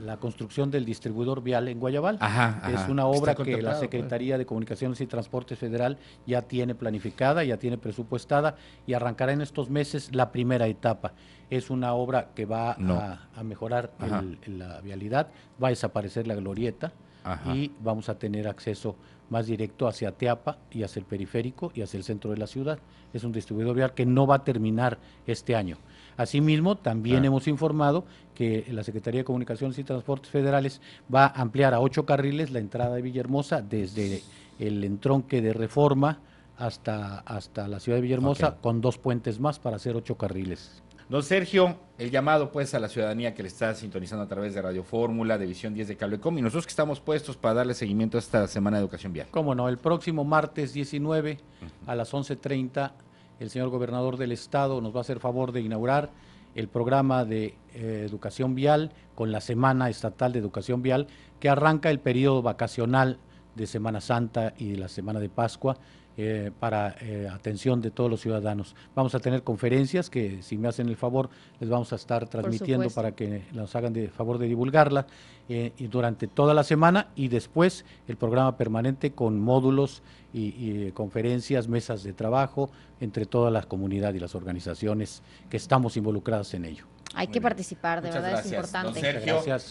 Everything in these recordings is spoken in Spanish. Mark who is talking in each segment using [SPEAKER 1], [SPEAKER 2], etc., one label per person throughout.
[SPEAKER 1] La construcción del distribuidor vial en Guayabal es una obra que la pues. Secretaría de Comunicaciones y Transportes Federal ya tiene planificada, ya tiene presupuestada y arrancará en estos meses la primera etapa. Es una obra que va a, mejorar la vialidad, va a desaparecer la glorieta y vamos a tener acceso más directo hacia Teapa y hacia el periférico y hacia el centro de la ciudad. Es un distribuidor vial que no va a terminar este año Asimismo, también ah. hemos informado que la Secretaría de Comunicaciones y Transportes Federales va a ampliar a ocho carriles la entrada de Villahermosa desde el entronque de reforma hasta, hasta la ciudad de Villahermosa con dos puentes más para hacer ocho carriles.
[SPEAKER 2] Don Sergio, el llamado pues a la ciudadanía que le está sintonizando a través de Radio Fórmula, de Visión 10 de Cablecom y nosotros que estamos puestos para darle seguimiento a esta Semana de Educación Vial.
[SPEAKER 1] Cómo no, el próximo martes 19 a las 11.30 el señor gobernador del estado nos va a hacer favor de inaugurar el programa de eh, educación vial con la Semana Estatal de Educación Vial que arranca el periodo vacacional de Semana Santa y de la Semana de Pascua eh, para eh, atención de todos los ciudadanos. Vamos a tener conferencias que, si me hacen el favor, les vamos a estar transmitiendo para que nos hagan de favor de divulgarla eh, durante toda la semana y después el programa permanente con módulos y, y conferencias, mesas de trabajo entre todas las comunidades y las organizaciones que estamos involucradas en ello.
[SPEAKER 2] Hay que participar, de verdad es importante.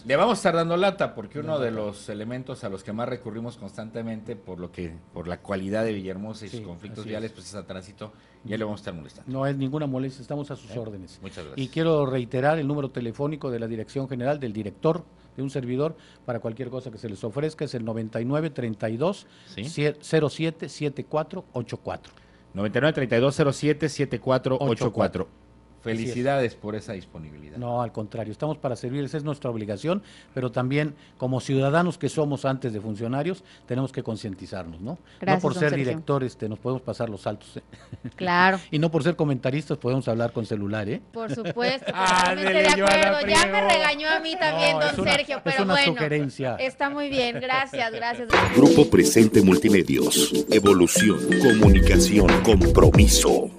[SPEAKER 2] le vamos a estar dando lata porque uno de los elementos a los que más recurrimos constantemente por lo que por la cualidad de Villahermosa y sus conflictos viales pues es a tránsito, ya le vamos a estar molestando.
[SPEAKER 1] No es ninguna molestia, estamos a sus ¿Eh? órdenes. Muchas gracias. Y quiero reiterar el número telefónico de la Dirección General del director de un servidor para cualquier cosa que se les ofrezca es el 99 32 ¿Sí? 07 7484.
[SPEAKER 2] 99 32 07 7484. 84. Felicidades
[SPEAKER 1] por esa disponibilidad. No, al contrario, estamos para servirles, es nuestra obligación, pero también como ciudadanos que somos antes de funcionarios, tenemos que concientizarnos, ¿no? Gracias, no por ser directores este, nos podemos pasar los saltos. ¿eh? Claro. y no por ser comentaristas podemos hablar con celular, ¿eh? Por supuesto, totalmente de acuerdo. Ya me regañó a mí también, don Sergio, pero es una bueno. Sugerencia.
[SPEAKER 2] Está muy bien, gracias, gracias. Grupo Presente Multimedios, evolución, comunicación, compromiso.